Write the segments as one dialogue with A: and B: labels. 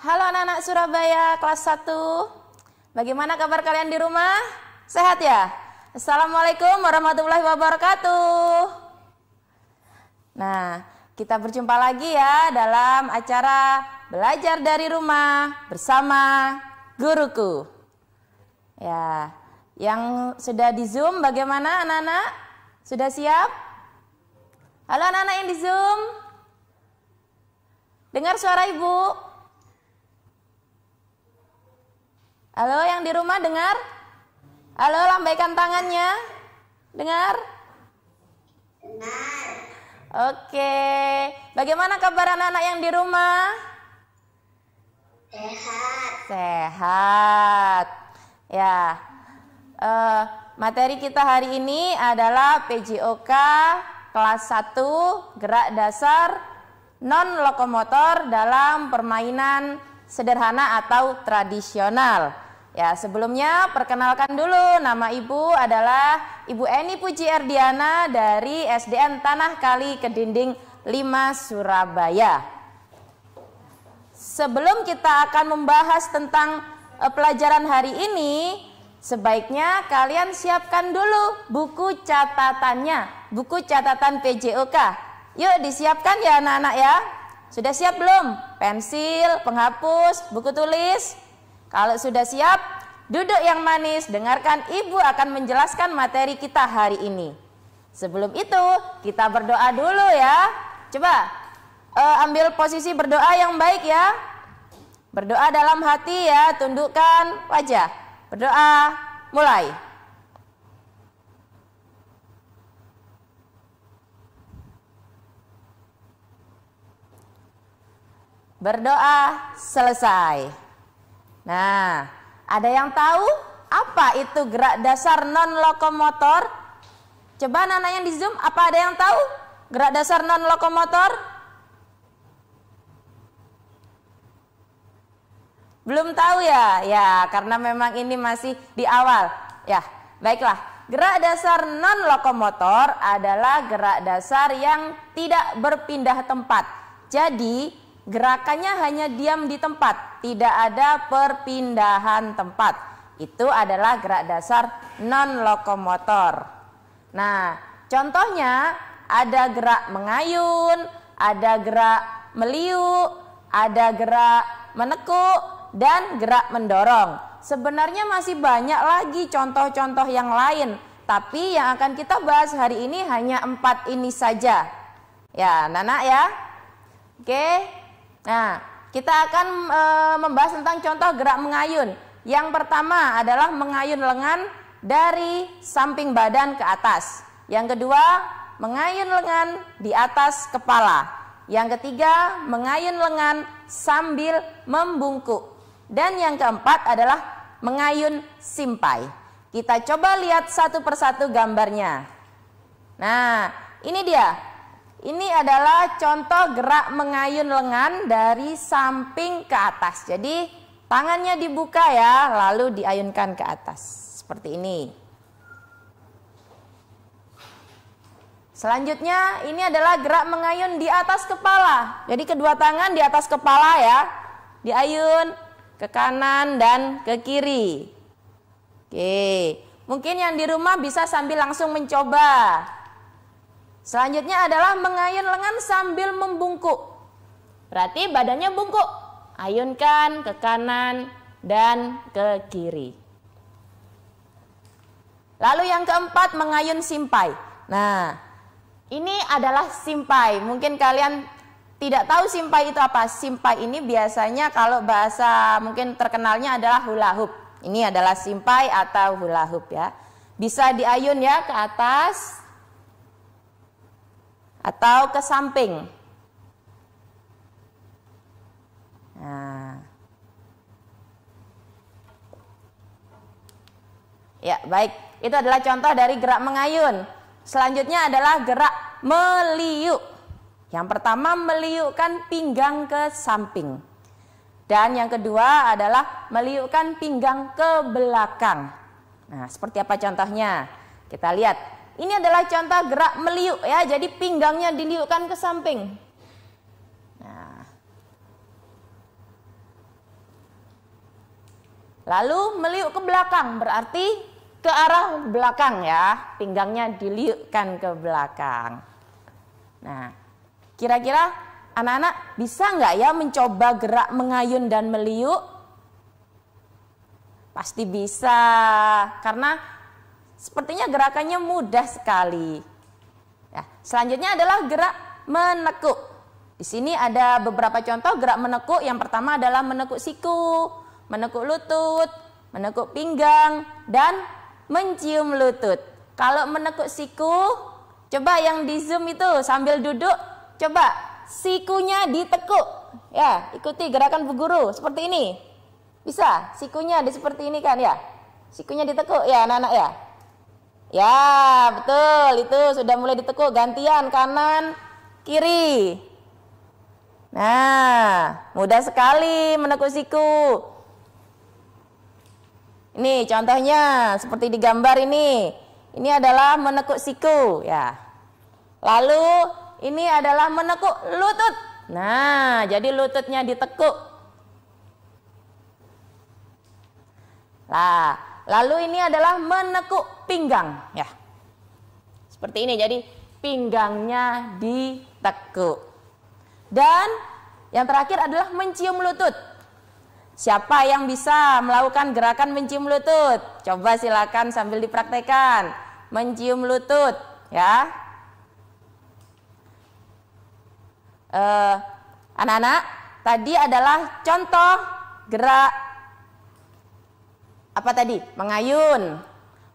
A: Halo anak-anak Surabaya kelas 1. Bagaimana kabar kalian di rumah? Sehat ya? Assalamualaikum warahmatullahi wabarakatuh. Nah, kita berjumpa lagi ya dalam acara belajar dari rumah bersama guruku. Ya, yang sudah di Zoom bagaimana anak-anak? Sudah siap? Halo anak-anak yang di Zoom? Dengar suara Ibu? Halo yang di rumah dengar? Halo lambaikan tangannya. Dengar? Dengar. Oke. Bagaimana kabar anak-anak yang di rumah? Sehat. Sehat. Ya. Uh, materi kita hari ini adalah PJOK kelas 1 gerak dasar non lokomotor dalam permainan sederhana atau tradisional. Ya, sebelumnya perkenalkan dulu nama Ibu adalah Ibu Eni Puji Erdiana dari SDN Tanah Kali Kedinding 5 Surabaya. Sebelum kita akan membahas tentang eh, pelajaran hari ini, sebaiknya kalian siapkan dulu buku catatannya, buku catatan PJOK. Yuk disiapkan ya anak-anak ya. Sudah siap belum? pensil, penghapus, buku tulis. Kalau sudah siap, duduk yang manis, dengarkan ibu akan menjelaskan materi kita hari ini. Sebelum itu, kita berdoa dulu ya. Coba uh, ambil posisi berdoa yang baik ya. Berdoa dalam hati ya, tundukkan wajah. Berdoa mulai. Berdoa selesai. Nah, ada yang tahu apa itu gerak dasar non lokomotor? Coba anak-anak yang di Zoom, apa ada yang tahu gerak dasar non lokomotor? Belum tahu ya? Ya, karena memang ini masih di awal. Ya, baiklah. Gerak dasar non lokomotor adalah gerak dasar yang tidak berpindah tempat. Jadi, Gerakannya hanya diam di tempat, tidak ada perpindahan tempat. Itu adalah gerak dasar non lokomotor. Nah, contohnya ada gerak mengayun, ada gerak meliuk, ada gerak menekuk, dan gerak mendorong. Sebenarnya masih banyak lagi contoh-contoh yang lain, tapi yang akan kita bahas hari ini hanya empat ini saja. Ya, Nana ya. Oke. Okay. Nah, kita akan e, membahas tentang contoh gerak mengayun. Yang pertama adalah mengayun lengan dari samping badan ke atas. Yang kedua, mengayun lengan di atas kepala. Yang ketiga, mengayun lengan sambil membungkuk. Dan yang keempat adalah mengayun simpai. Kita coba lihat satu persatu gambarnya. Nah, ini dia ini adalah contoh gerak mengayun lengan dari samping ke atas. Jadi tangannya dibuka ya, lalu diayunkan ke atas. Seperti ini. Selanjutnya ini adalah gerak mengayun di atas kepala. Jadi kedua tangan di atas kepala ya. Diayun ke kanan dan ke kiri. Oke, mungkin yang di rumah bisa sambil langsung mencoba. Selanjutnya adalah mengayun lengan sambil membungkuk. Berarti badannya bungkuk. Ayunkan ke kanan dan ke kiri. Lalu yang keempat mengayun simpai. Nah, ini adalah simpai. Mungkin kalian tidak tahu simpai itu apa. Simpai ini biasanya kalau bahasa mungkin terkenalnya adalah hula hoop. Ini adalah simpai atau hula hoop ya. Bisa diayun ya ke atas, atau ke samping. Nah. Ya, baik. Itu adalah contoh dari gerak mengayun. Selanjutnya adalah gerak meliuk. Yang pertama meliukkan pinggang ke samping. Dan yang kedua adalah meliukkan pinggang ke belakang. Nah, seperti apa contohnya? Kita lihat. Ini adalah contoh gerak meliuk ya. Jadi pinggangnya diliukkan ke samping. Nah. Lalu meliuk ke belakang berarti ke arah belakang ya. Pinggangnya diliukkan ke belakang. Nah, kira-kira anak-anak bisa nggak ya mencoba gerak mengayun dan meliuk? Pasti bisa, karena Sepertinya gerakannya mudah sekali. Ya, selanjutnya adalah gerak menekuk. Di sini ada beberapa contoh gerak menekuk. Yang pertama adalah menekuk siku, menekuk lutut, menekuk pinggang, dan mencium lutut. Kalau menekuk siku, coba yang di zoom itu sambil duduk, coba sikunya ditekuk. Ya, ikuti gerakan bu guru seperti ini. Bisa, sikunya ada seperti ini kan ya. Sikunya ditekuk ya anak-anak ya. Ya, betul. Itu sudah mulai ditekuk gantian kanan, kiri. Nah, mudah sekali menekuk siku. Ini contohnya seperti di gambar ini. Ini adalah menekuk siku, ya. Lalu ini adalah menekuk lutut. Nah, jadi lututnya ditekuk. Lah, Lalu ini adalah menekuk pinggang ya. Seperti ini jadi pinggangnya ditekuk. Dan yang terakhir adalah mencium lutut. Siapa yang bisa melakukan gerakan mencium lutut? Coba silakan sambil dipraktekkan. Mencium lutut ya. Eh, anak-anak, eh, tadi adalah contoh gerak apa tadi? Mengayun,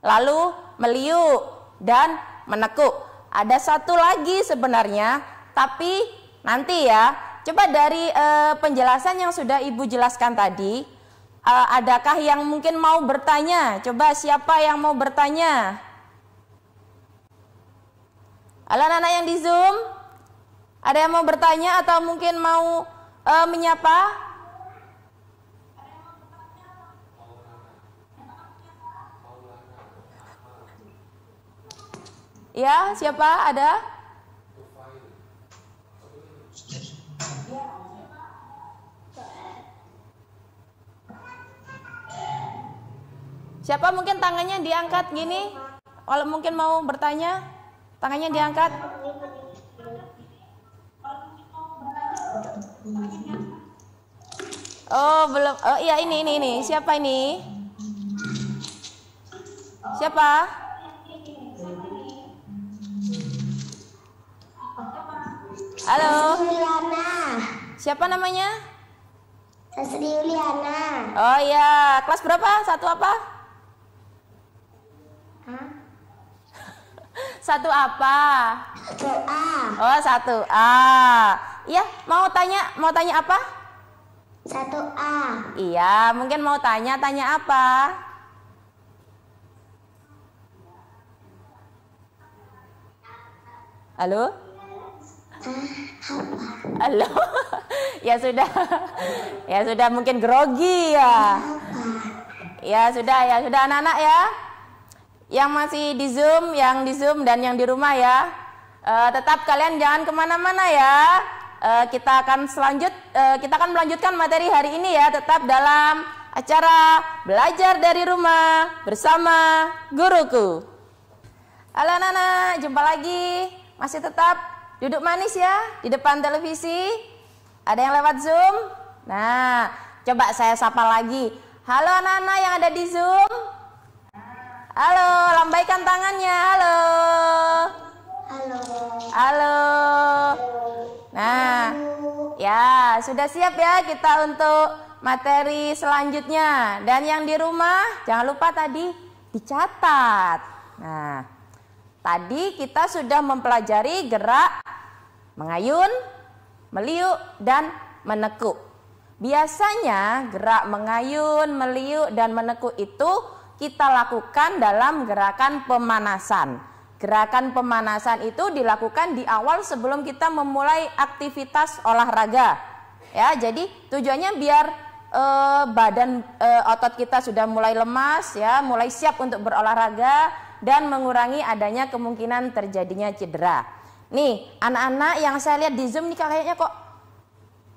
A: lalu meliuk dan menekuk. Ada satu lagi sebenarnya, tapi nanti ya. Coba dari e, penjelasan yang sudah Ibu jelaskan tadi, e, adakah yang mungkin mau bertanya? Coba siapa yang mau bertanya? Halo anak-anak yang di Zoom, ada yang mau bertanya atau mungkin mau e, menyapa? Ya, siapa ada? Siapa mungkin tangannya diangkat gini? Kalau mungkin mau bertanya, tangannya diangkat. Oh, belum. Oh, iya ini ini ini. Siapa ini? Siapa? Halo. Yuliana. Siapa namanya? Sasri Yuliana. Oh iya, kelas berapa? Satu apa? Hah? Satu apa? Satu A. Oh, satu A. Iya, mau tanya, mau tanya apa? Satu A. Iya, mungkin mau tanya, tanya apa? Halo? Halo. ya sudah. ya sudah mungkin grogi ya. Ya sudah ya, sudah anak-anak ya. Yang masih di Zoom, yang di Zoom dan yang di rumah ya. Uh, tetap kalian jangan kemana-mana ya. Uh, kita akan selanjut, uh, kita akan melanjutkan materi hari ini ya. Tetap dalam acara belajar dari rumah bersama guruku. Halo anak-anak, jumpa lagi. Masih tetap Duduk manis ya di depan televisi. Ada yang lewat Zoom? Nah, coba saya sapa lagi. Halo anak-anak yang ada di Zoom. Halo, lambaikan tangannya. Halo. Halo. Halo. Nah, ya sudah siap ya kita untuk materi selanjutnya. Dan yang di rumah jangan lupa tadi dicatat. Nah. Tadi kita sudah mempelajari gerak mengayun, meliuk, dan menekuk. Biasanya gerak mengayun, meliuk, dan menekuk itu kita lakukan dalam gerakan pemanasan. Gerakan pemanasan itu dilakukan di awal sebelum kita memulai aktivitas olahraga. Ya, jadi tujuannya biar e, badan e, otot kita sudah mulai lemas ya, mulai siap untuk berolahraga, dan mengurangi adanya kemungkinan terjadinya cedera. Nih, anak-anak yang saya lihat di Zoom nih kayaknya kok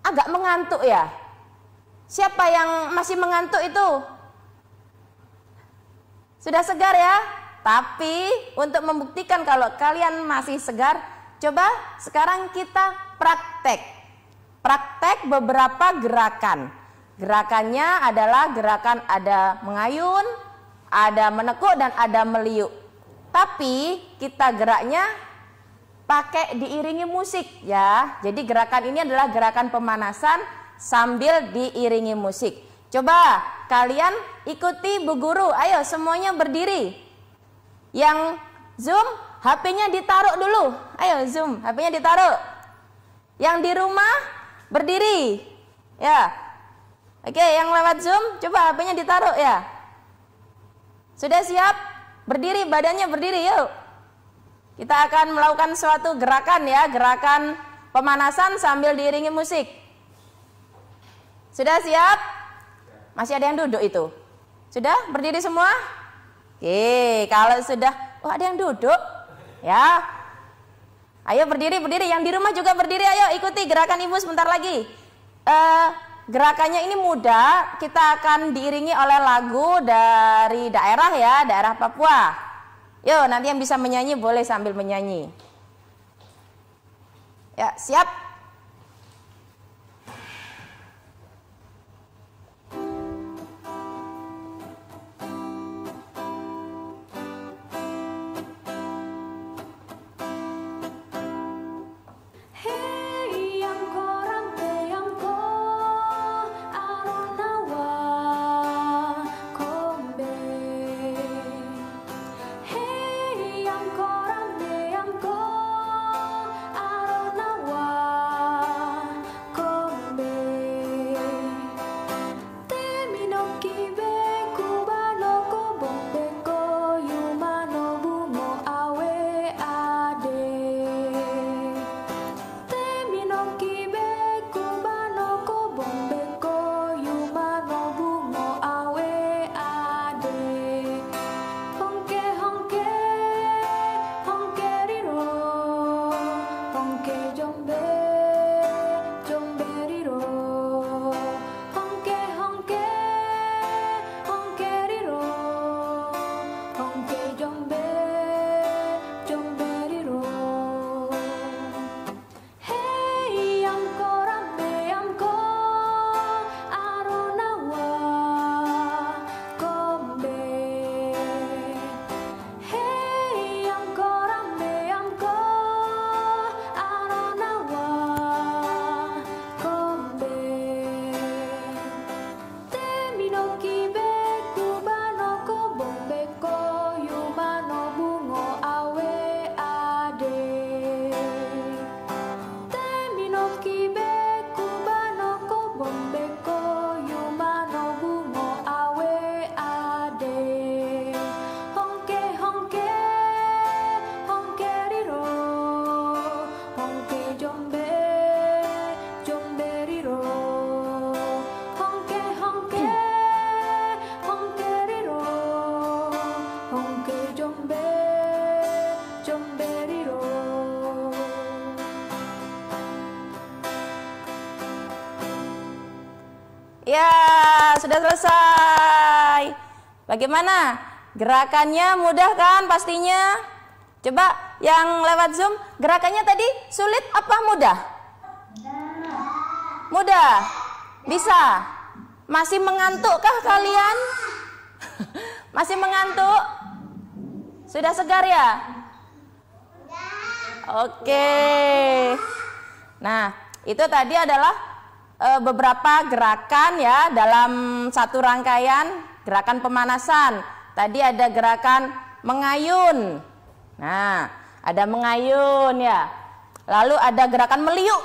A: agak mengantuk ya. Siapa yang masih mengantuk itu? Sudah segar ya? Tapi untuk membuktikan kalau kalian masih segar, coba sekarang kita praktek. Praktek beberapa gerakan. Gerakannya adalah gerakan ada mengayun, ada menekuk dan ada meliuk tapi kita geraknya pakai diiringi musik ya. Jadi gerakan ini adalah gerakan pemanasan sambil diiringi musik. Coba kalian ikuti Bu Guru. Ayo semuanya berdiri. Yang Zoom HP-nya ditaruh dulu. Ayo Zoom, HP-nya ditaruh. Yang di rumah berdiri. Ya. Oke, yang lewat Zoom coba HP-nya ditaruh ya. Sudah siap? Berdiri, badannya berdiri yuk. Kita akan melakukan suatu gerakan ya, gerakan pemanasan sambil diiringi musik. Sudah siap? Masih ada yang duduk itu? Sudah berdiri semua? Oke, kalau sudah, wah oh, ada yang duduk. Ya. Ayo berdiri, berdiri. Yang di rumah juga berdiri, ayo ikuti gerakan ibu sebentar lagi. Uh, Gerakannya ini mudah, kita akan diiringi oleh lagu dari daerah ya, daerah Papua. Yo, nanti yang bisa menyanyi boleh sambil menyanyi. Ya, siap. sudah selesai. Bagaimana? Gerakannya mudah kan pastinya? Coba yang lewat Zoom, gerakannya tadi sulit apa mudah? Mudah. Bisa. Masih mengantukkah kalian? Masih mengantuk? Sudah segar ya? Oke. Nah, itu tadi adalah uh, beberapa gerakan ya dalam satu rangkaian gerakan pemanasan. Tadi ada gerakan mengayun. Nah, ada mengayun ya. Lalu ada gerakan meliuk.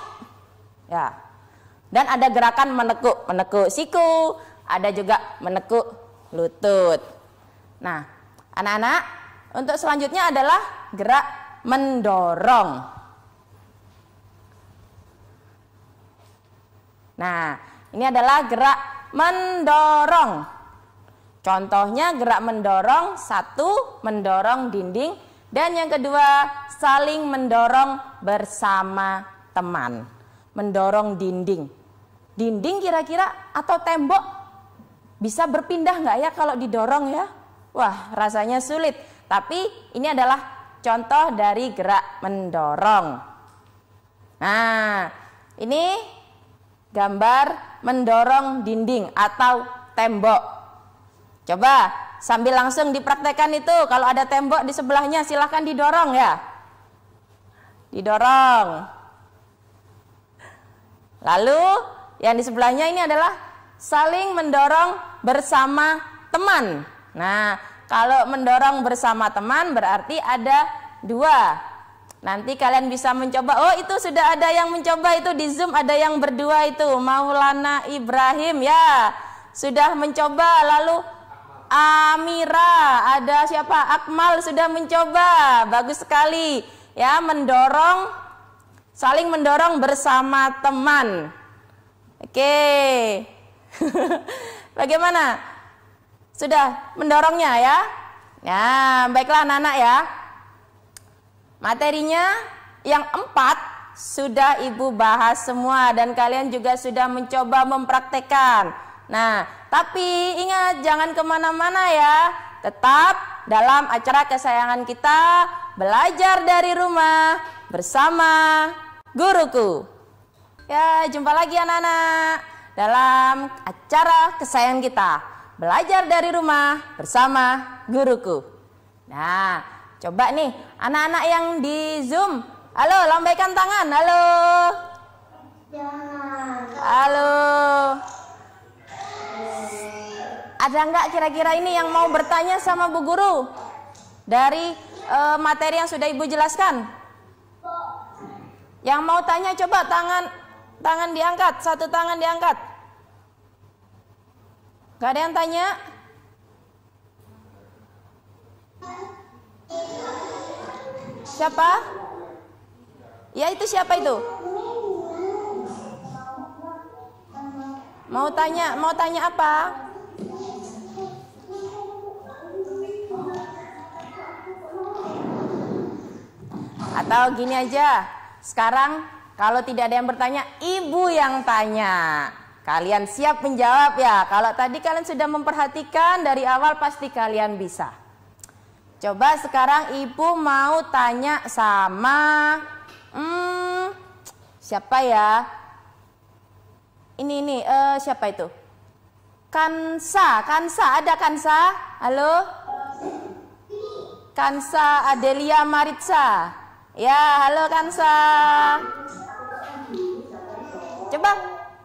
A: Ya. Dan ada gerakan menekuk, menekuk siku, ada juga menekuk lutut. Nah, anak-anak, untuk selanjutnya adalah gerak mendorong. Nah, ini adalah gerak mendorong. Contohnya gerak mendorong, satu mendorong dinding dan yang kedua saling mendorong bersama teman. Mendorong dinding. Dinding kira-kira atau tembok bisa berpindah nggak ya kalau didorong ya? Wah, rasanya sulit. Tapi ini adalah contoh dari gerak mendorong. Nah, ini Gambar mendorong dinding atau tembok. Coba sambil langsung dipraktekkan itu. Kalau ada tembok di sebelahnya silahkan didorong ya. Didorong. Lalu yang di sebelahnya ini adalah saling mendorong bersama teman. Nah, kalau mendorong bersama teman berarti ada dua Nanti kalian bisa mencoba. Oh, itu sudah ada yang mencoba itu di Zoom ada yang berdua itu Maulana Ibrahim ya. Sudah mencoba lalu Amira, ada siapa? Akmal sudah mencoba. Bagus sekali ya mendorong saling mendorong bersama teman. Oke. Bagaimana? Sudah mendorongnya ya? Ya, baiklah anak-anak ya. Materinya yang empat sudah ibu bahas semua dan kalian juga sudah mencoba mempraktekkan. Nah, tapi ingat jangan kemana-mana ya. Tetap dalam acara kesayangan kita belajar dari rumah bersama guruku. Ya, jumpa lagi anak-anak dalam acara kesayangan kita belajar dari rumah bersama guruku. Nah, Coba nih, anak-anak yang di Zoom. Halo, lambaikan tangan. Halo.
B: Halo.
A: Ada nggak kira-kira ini yang mau bertanya sama Bu Guru? Dari uh, materi yang sudah Ibu jelaskan. Yang mau tanya coba tangan tangan diangkat, satu tangan diangkat. Gak ada yang tanya? Siapa? Ya itu siapa itu?
B: Mau tanya, mau tanya
A: apa? Atau gini aja, sekarang kalau tidak ada yang bertanya, ibu yang tanya. Kalian siap menjawab ya? Kalau tadi kalian sudah memperhatikan dari awal pasti kalian bisa. Coba sekarang ibu mau tanya sama hmm, siapa ya? Ini ini uh, siapa itu? Kansa, Kansa ada Kansa? Halo? Kansa Adelia Maritza Ya, halo Kansa. Coba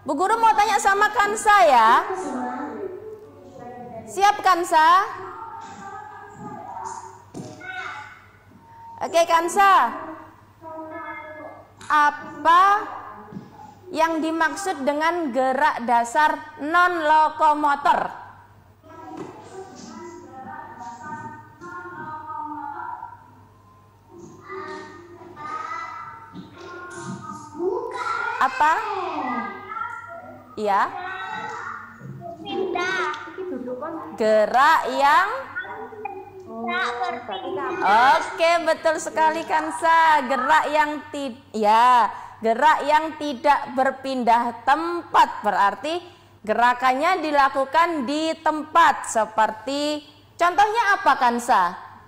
A: Bu Guru mau tanya sama Kansa ya. Siap Kansa? Oke Kansa Apa yang dimaksud dengan gerak dasar non lokomotor? Apa? Iya.
B: Gerak yang
A: Oke, betul sekali Kansa. Gerak yang tidak ya, gerak yang tidak berpindah tempat berarti gerakannya dilakukan di tempat seperti contohnya apa Kansa?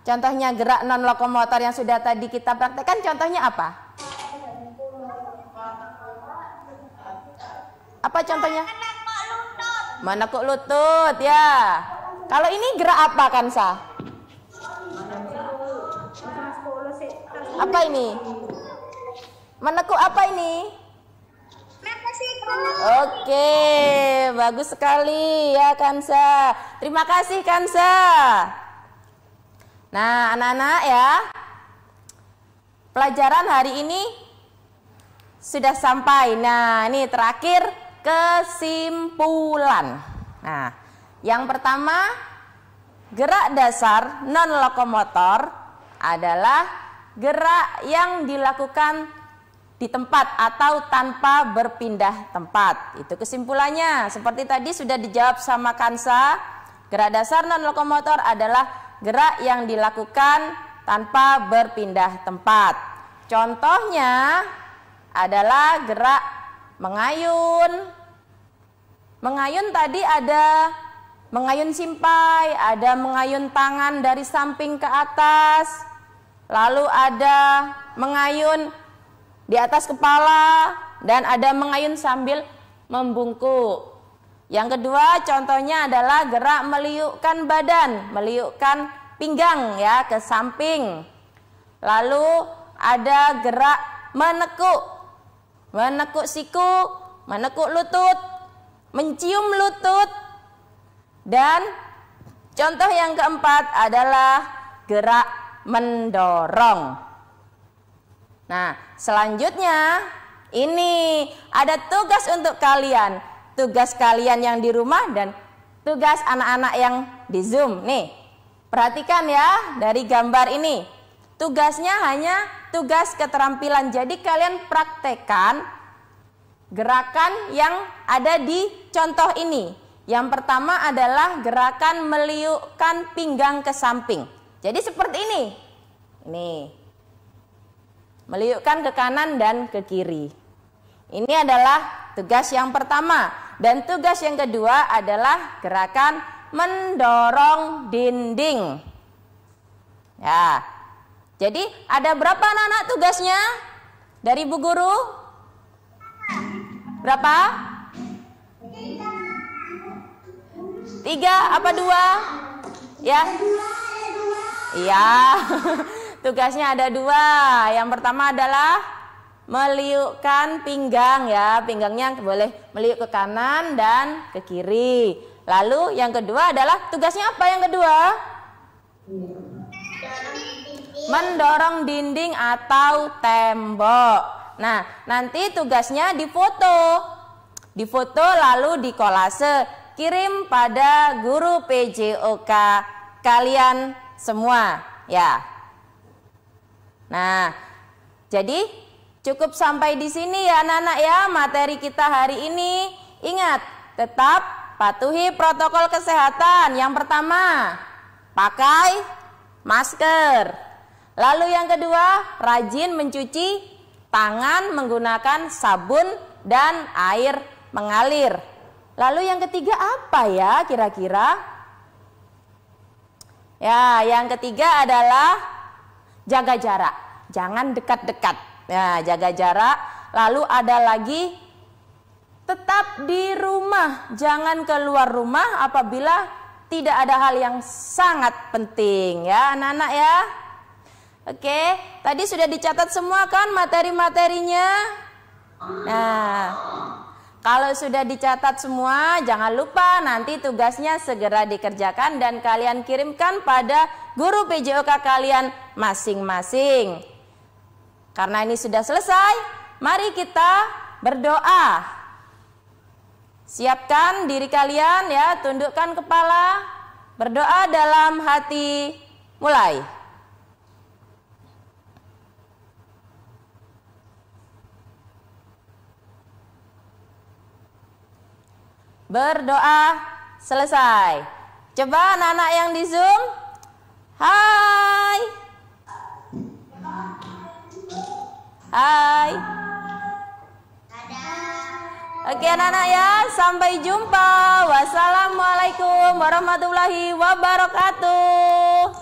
A: Contohnya gerak non lokomotor yang sudah tadi kita praktekkan contohnya apa? Apa contohnya? Menekuk lutut ya. Kalau ini gerak apa Kansa? Apa ini? Menekuk apa ini? Oke, bagus sekali ya Kansa. Terima kasih Kansa. Nah, anak-anak ya. Pelajaran hari ini sudah sampai. Nah, ini terakhir kesimpulan. Nah, yang pertama gerak dasar non lokomotor adalah gerak yang dilakukan di tempat atau tanpa berpindah tempat. Itu kesimpulannya. Seperti tadi sudah dijawab sama Kansa, gerak dasar non lokomotor adalah gerak yang dilakukan tanpa berpindah tempat. Contohnya adalah gerak mengayun. Mengayun tadi ada mengayun simpai, ada mengayun tangan dari samping ke atas, lalu ada mengayun di atas kepala dan ada mengayun sambil membungkuk. Yang kedua contohnya adalah gerak meliukkan badan, meliukkan pinggang ya ke samping. Lalu ada gerak menekuk, menekuk siku, menekuk lutut, mencium lutut. Dan contoh yang keempat adalah gerak mendorong. Nah, selanjutnya ini ada tugas untuk kalian. Tugas kalian yang di rumah dan tugas anak-anak yang di Zoom. Nih, perhatikan ya dari gambar ini. Tugasnya hanya tugas keterampilan. Jadi kalian praktekkan gerakan yang ada di contoh ini. Yang pertama adalah gerakan meliukkan pinggang ke samping. Jadi seperti ini. Nih. Meliukkan ke kanan dan ke kiri. Ini adalah tugas yang pertama dan tugas yang kedua adalah gerakan mendorong dinding. Ya. Jadi ada berapa anak-anak tugasnya dari Bu Guru? Berapa? Tiga apa dua? Ya. Iya. Tugasnya ada dua. Yang pertama adalah meliukkan pinggang ya. Pinggangnya boleh meliuk ke kanan dan ke kiri. Lalu yang kedua adalah tugasnya apa yang kedua? Mendorong dinding atau tembok. Nah, nanti tugasnya difoto. Difoto lalu dikolase. Kirim pada guru PJOK kalian semua, ya. Nah, jadi cukup sampai di sini ya anak-anak ya materi kita hari ini. Ingat, tetap patuhi protokol kesehatan. Yang pertama, pakai masker. Lalu yang kedua, rajin mencuci tangan menggunakan sabun dan air mengalir. Lalu yang ketiga apa ya kira-kira? Ya, yang ketiga adalah jaga jarak. Jangan dekat-dekat. Ya, jaga jarak. Lalu ada lagi tetap di rumah. Jangan keluar rumah apabila tidak ada hal yang sangat penting ya anak-anak ya. Oke, tadi sudah dicatat semua kan materi-materinya? Nah, kalau sudah dicatat semua, jangan lupa nanti tugasnya segera dikerjakan dan kalian kirimkan pada guru PJOK kalian masing-masing. Karena ini sudah selesai, mari kita berdoa. Siapkan diri kalian ya, tundukkan kepala, berdoa dalam hati. Mulai. berdoa selesai. Coba anak-anak yang di Zoom. Hai. Hai.
B: Oke anak-anak ya,
A: sampai jumpa. Wassalamualaikum warahmatullahi wabarakatuh.